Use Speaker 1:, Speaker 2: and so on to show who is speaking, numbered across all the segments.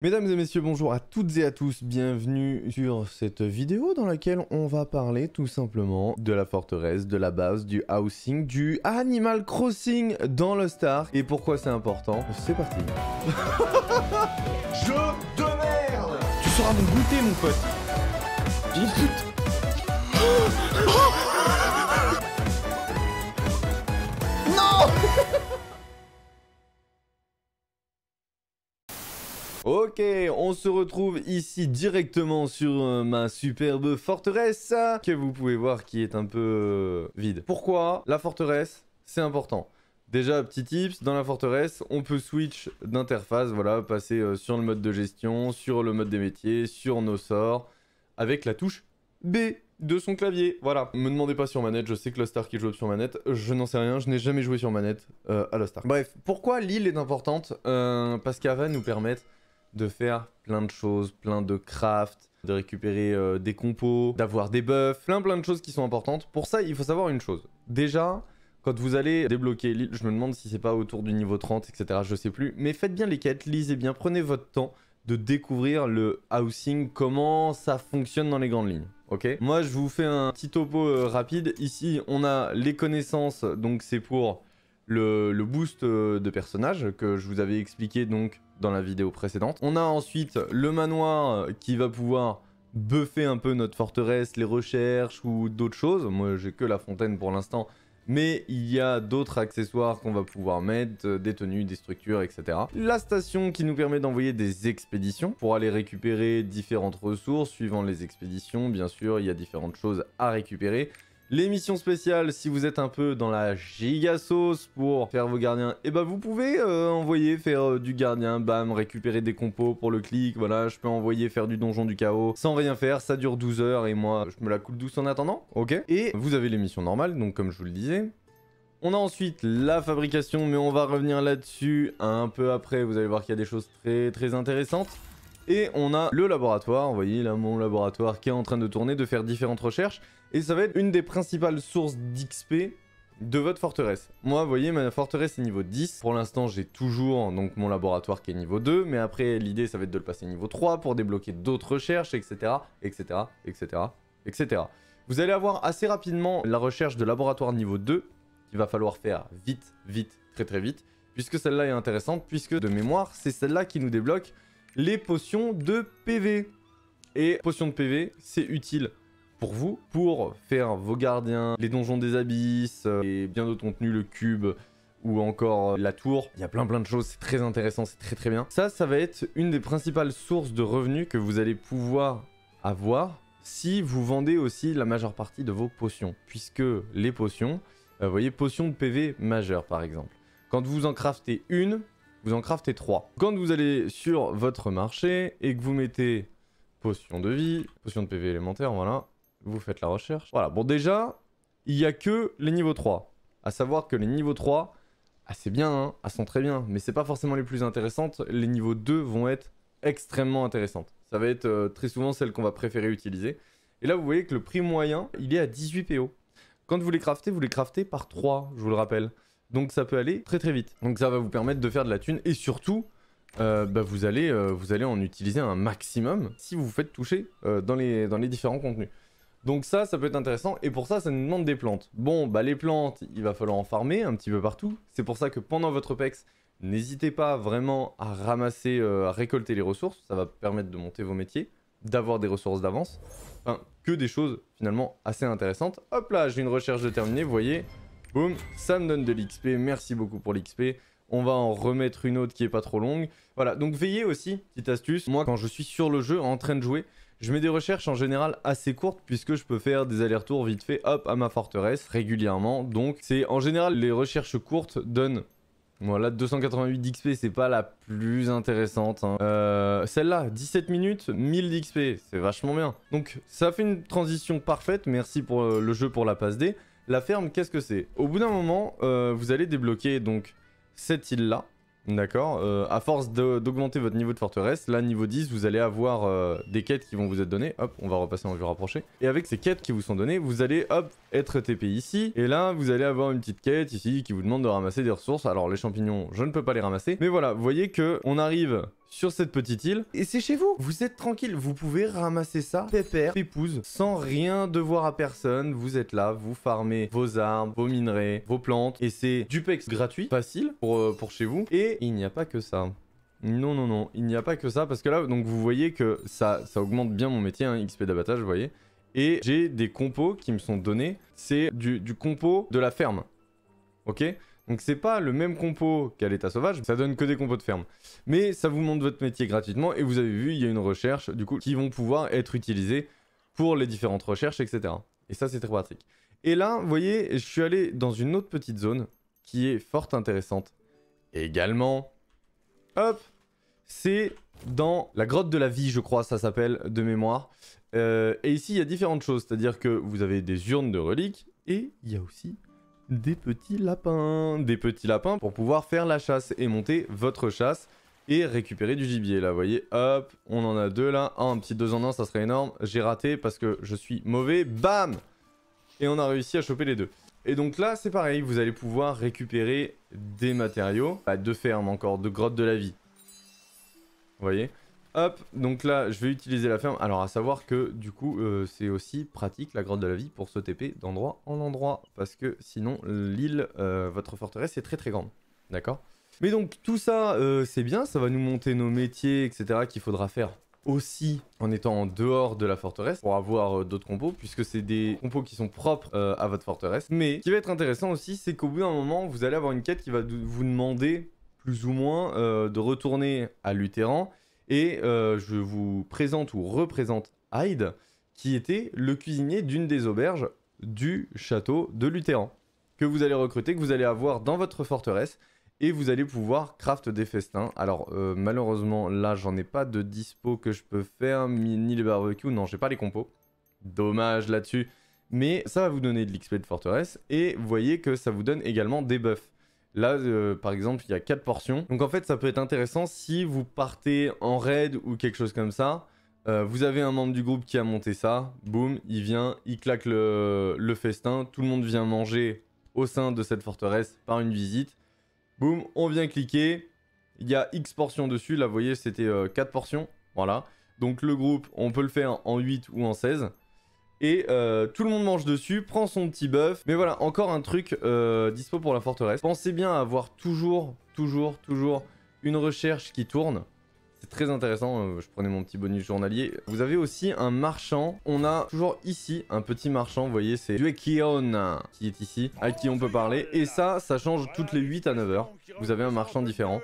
Speaker 1: Mesdames et messieurs, bonjour à toutes et à tous, bienvenue sur cette vidéo dans laquelle on va parler tout simplement de la forteresse, de la base, du housing, du Animal Crossing dans le Star et pourquoi c'est important. C'est parti Je de merde Tu seras mon goûter mon pote on se retrouve ici directement sur euh, ma superbe forteresse que vous pouvez voir qui est un peu euh, vide. Pourquoi la forteresse C'est important. Déjà, petit tips, dans la forteresse, on peut switch d'interface, voilà, passer euh, sur le mode de gestion, sur le mode des métiers, sur nos sorts, avec la touche B de son clavier. Voilà. Me demandez pas sur manette, je sais que Star qui joue sur manette. Je n'en sais rien, je n'ai jamais joué sur manette à la Star. Bref, pourquoi l'île est importante Parce qu'elle va nous permettre de faire plein de choses, plein de craft, de récupérer euh, des compos, d'avoir des buffs, plein plein de choses qui sont importantes. Pour ça, il faut savoir une chose. Déjà, quand vous allez débloquer l'île, je me demande si c'est pas autour du niveau 30, etc. Je sais plus. Mais faites bien les quêtes, lisez bien, prenez votre temps de découvrir le housing, comment ça fonctionne dans les grandes lignes. Ok Moi, je vous fais un petit topo euh, rapide. Ici, on a les connaissances, donc c'est pour le, boost euh, de personnage que je vous avais expliqué donc dans la vidéo précédente. On a ensuite le manoir euh, qui va pouvoir buffer un peu notre forteresse, les recherches ou d'autres choses. Moi, j'ai que la fontaine pour l'instant, mais il y a d'autres accessoires qu'on va pouvoir mettre, euh, des tenues, des structures, etc. La station qui nous permet d'envoyer des expéditions pour aller récupérer différentes ressources suivant les expéditions. Bien sûr, il y a différentes choses à récupérer. L'émission spéciale, si vous êtes un peu dans la giga sauce pour faire vos gardiens, et eh ben vous pouvez euh, envoyer faire euh, du gardien, bam, récupérer des compos pour le clic, voilà, je peux envoyer faire du donjon du chaos sans rien faire, ça dure 12 heures et moi je me la coule douce en attendant, ok Et vous avez l'émission normale, donc comme je vous le disais, on a ensuite la fabrication, mais on va revenir là-dessus un peu après. Vous allez voir qu'il y a des choses très très intéressantes. Et on a le laboratoire, vous voyez là mon laboratoire qui est en train de tourner, de faire différentes recherches. Et ça va être une des principales sources d'XP de votre forteresse. Moi, vous voyez, ma forteresse est niveau 10. Pour l'instant, j'ai toujours donc mon laboratoire qui est niveau 2, mais après, l'idée, ça va être de le passer niveau 3 pour débloquer d'autres recherches, etc., etc., etc., etc. Vous allez avoir assez rapidement la recherche de laboratoire niveau 2, qu'il va falloir faire vite, vite, très très vite, puisque celle-là est intéressante, puisque de mémoire, c'est celle-là qui nous débloque les potions de PV. Et potions de PV, c'est utile pour vous, pour faire vos gardiens, les donjons des abysses, euh, et bien d'autres contenus, le cube ou encore euh, la tour. Il y a plein plein de choses, c'est très intéressant, c'est très très bien. Ça, ça va être une des principales sources de revenus que vous allez pouvoir avoir si vous vendez aussi la majeure partie de vos potions. Puisque les potions, euh, vous voyez, potions de PV majeures par exemple. Quand vous en craftez une, vous en craftez 3. Quand vous allez sur votre marché et que vous mettez potion de vie, potion de PV élémentaire, voilà, vous faites la recherche. Voilà, bon déjà, il n'y a que les niveaux 3. À savoir que les niveaux 3, assez ah, c'est bien, hein, ah, sont très bien, mais c'est pas forcément les plus intéressantes. Les niveaux 2 vont être extrêmement intéressantes. Ça va être euh, très souvent celles qu'on va préférer utiliser. Et là, vous voyez que le prix moyen, il est à 18 PO. Quand vous les craftez, vous les craftez par 3, je vous le rappelle. Donc ça peut aller très très vite. Donc ça va vous permettre de faire de la thune et surtout, euh, bah, vous, allez, euh, vous allez en utiliser un maximum si vous vous faites toucher euh, dans, les, dans les différents contenus. Donc ça, ça peut être intéressant et pour ça, ça nous demande des plantes. Bon, bah les plantes, il va falloir en farmer un petit peu partout. C'est pour ça que pendant votre PEX, n'hésitez pas vraiment à ramasser, à récolter les ressources. Ça va permettre de monter vos métiers, d'avoir des ressources d'avance. Enfin, que des choses finalement assez intéressantes. Hop là, j'ai une recherche de terminer, vous voyez, Boum, ça me donne de l'XP. Merci beaucoup pour l'XP. On va en remettre une autre qui est pas trop longue. Voilà, donc veillez aussi, petite astuce. Moi, quand je suis sur le jeu, en train de jouer, je mets des recherches en général assez courtes puisque je peux faire des allers-retours vite fait, hop, à ma forteresse régulièrement. Donc, c'est en général, les recherches courtes donnent voilà, 288 d'XP, c'est pas la plus intéressante. Hein. Euh, celle-là, 17 minutes, 1000 d'XP, c'est vachement bien. Donc ça fait une transition parfaite, merci pour euh, le jeu pour la passe D. La ferme, qu'est-ce que c'est Au bout d'un moment, euh, vous allez débloquer donc cette île-là. D'accord euh, À force d'augmenter votre niveau de forteresse, là, niveau 10, vous allez avoir euh, des quêtes qui vont vous être données. Hop, on va repasser en vue rapprochée. Et avec ces quêtes qui vous sont données, vous allez, hop, être TP ici. Et là, vous allez avoir une petite quête ici qui vous demande de ramasser des ressources. Alors les champignons, je ne peux pas les ramasser. Mais voilà, vous voyez que on arrive sur cette petite île. Et c'est chez vous. Vous êtes tranquille. Vous pouvez ramasser ça, pépère, épouse, sans rien devoir à personne. Vous êtes là, vous farmez vos arbres, vos minerais, vos plantes. Et c'est du pex gratuit, facile pour, euh, pour chez vous. Et il n'y a pas que ça. Non, non, non, il n'y a pas que ça, parce que là, donc vous voyez que ça, ça augmente bien mon métier, hein, XP d'abattage, vous voyez. Et j'ai des compos qui me sont donnés. C'est du, du compo de la ferme. Ok donc c'est pas le même compo qu'à l'état sauvage, ça donne que des compos de ferme. Mais ça vous montre votre métier gratuitement et vous avez vu, il y a une recherche du coup qui vont pouvoir être utilisées pour les différentes recherches, etc. Et ça c'est très pratique. Et là, vous voyez, je suis allé dans une autre petite zone qui est fort intéressante. Également, hop, c'est dans la grotte de la vie, je crois, ça s'appelle de mémoire. Euh, et ici, il y a différentes choses, c'est-à-dire que vous avez des urnes de reliques et il y a aussi des petits lapins. Des petits lapins pour pouvoir faire la chasse et monter votre chasse et récupérer du gibier. Là, vous voyez, hop, on en a deux là. un petit deux en un, ça serait énorme. J'ai raté parce que je suis mauvais. Bam Et on a réussi à choper les deux. Et donc là, c'est pareil, vous allez pouvoir récupérer des matériaux. Bah, de fermes encore, de grotte de la vie. Vous voyez Hop, donc là, je vais utiliser la ferme. Alors, à savoir que, du coup, euh, c'est aussi pratique, la grotte de la vie, pour se TP d'endroit en endroit. Parce que sinon, l'île, euh, votre forteresse, est très très grande. D'accord Mais donc, tout ça, euh, c'est bien. Ça va nous monter nos métiers, etc., qu'il faudra faire aussi en étant en dehors de la forteresse pour avoir d'autres compos puisque c'est des compos qui sont propres à votre forteresse. Mais ce qui va être intéressant aussi c'est qu'au bout d'un moment vous allez avoir une quête qui va vous demander plus ou moins de retourner à Lutéran et euh, je vous présente ou représente Hyde, qui était le cuisinier d'une des auberges du château de Lutheran. que vous allez recruter, que vous allez avoir dans votre forteresse, et vous allez pouvoir craft des festins. Alors euh, malheureusement là j'en ai pas de dispo que je peux faire, ni les barbecues, non j'ai pas les compos. Dommage là-dessus. Mais ça va vous donner de l'XP de forteresse, et vous voyez que ça vous donne également des buffs. Là, euh, par exemple, il y a 4 portions. Donc en fait, ça peut être intéressant si vous partez en raid ou quelque chose comme ça. Euh, vous avez un membre du groupe qui a monté ça, boum, il vient, il claque le, festin, tout le monde vient manger au sein de cette forteresse par une visite. Boum, on vient cliquer, il y a X portions dessus, là vous voyez c'était 4 euh, portions, voilà. Donc le groupe, on peut le faire en 8 ou en 16 et euh, tout le monde mange dessus, prend son petit bœuf. Mais voilà, encore un truc euh, dispo pour la forteresse. Pensez bien à avoir toujours, toujours, toujours une recherche qui tourne. C'est très intéressant, euh, je prenais mon petit bonus journalier. Vous avez aussi un marchand. On a toujours ici un petit marchand, vous voyez, c'est Duekion qui est ici, à qui on peut parler. Et ça, ça change toutes les 8 à 9 heures. Vous avez un marchand différent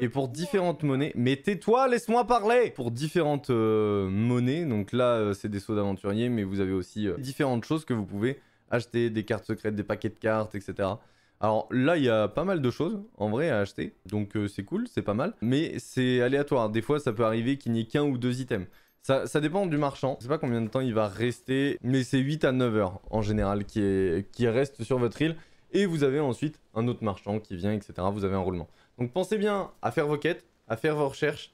Speaker 1: et pour différentes monnaies. Mais tais-toi, laisse-moi parler Pour différentes euh, monnaies, donc là euh, c'est des sauts d'aventurier, mais vous avez aussi euh, différentes choses que vous pouvez acheter, des cartes secrètes, des paquets de cartes, etc. Alors là, il y a pas mal de choses en vrai à acheter, donc c'est cool, c'est pas mal, mais c'est aléatoire. Des fois, ça peut arriver qu'il n'y ait qu'un ou deux items. Ça, dépend du marchand. Je sais pas combien de temps il va rester, mais c'est 8 à 9 heures en général qui, est, qui reste sur votre île. Et vous avez ensuite un autre marchand qui vient, etc. Vous avez un roulement. Donc pensez bien à faire vos quêtes, à faire vos recherches,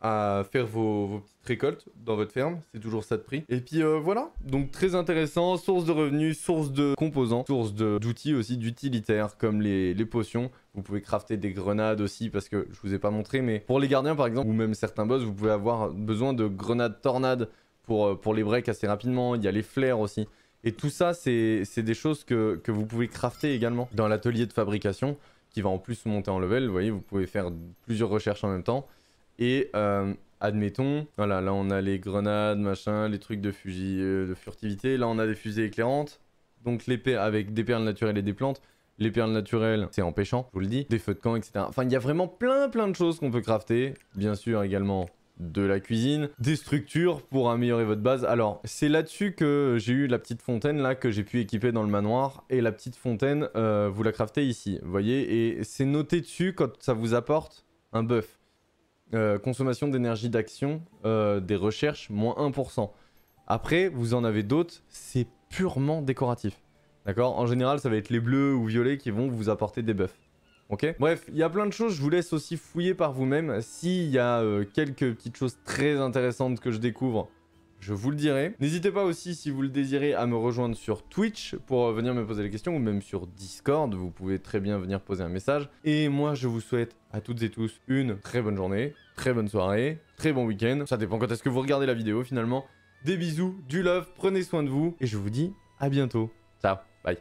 Speaker 1: à faire vos, petites récoltes dans votre ferme. C'est toujours ça de prix. Et puis euh, voilà, donc très intéressant, source de revenus, source de composants, source d'outils aussi, d'utilitaires comme les, potions. Vous pouvez crafter des grenades aussi parce que je vous ai pas montré, mais pour les gardiens par exemple, ou même certains boss, vous pouvez avoir besoin de grenades tornades pour, euh, les breaks assez rapidement. Il y a les flares aussi. Et tout ça, c'est des choses que vous pouvez crafter également dans l'atelier de fabrication qui va en plus monter en level. Vous voyez, vous pouvez faire plusieurs recherches en même temps. Et euh, admettons, voilà, là on a les grenades, machin, les trucs de, fusil, euh, de furtivité. Là on a des fusées éclairantes. Donc l'épée avec des perles naturelles et des plantes. Les perles naturelles, c'est empêchant je vous le dis. Des feux de camp, etc. Enfin, il y a vraiment plein plein de choses qu'on peut crafter. Bien sûr également de la cuisine, des structures pour améliorer votre base. Alors, c'est là-dessus que j'ai eu la petite fontaine là que j'ai pu équiper dans le manoir. Et la petite fontaine, euh, vous la craftez ici, vous voyez. Et c'est noté dessus quand ça vous apporte un buff. Euh, consommation d'énergie d'action euh, des recherches, moins 1%. Après, vous en avez d'autres, c'est purement décoratif. D'accord En général, ça va être les bleus ou violets qui vont vous apporter des buffs. Bref, il y a plein de choses, je vous laisse aussi fouiller par vous-même. S'il y a euh, quelques petites choses très intéressantes que je découvre, je vous le dirai. N'hésitez pas aussi, si vous le désirez, à me rejoindre sur Twitch pour euh, venir me poser des questions, ou même sur Discord, vous pouvez très bien venir poser un message. Et moi, je vous souhaite à toutes et tous une très bonne journée, très bonne soirée, très bon week-end. Ça dépend quand est-ce que vous regardez la vidéo finalement. Des bisous, du love, prenez soin de vous, et je vous dis à bientôt. Ciao, bye.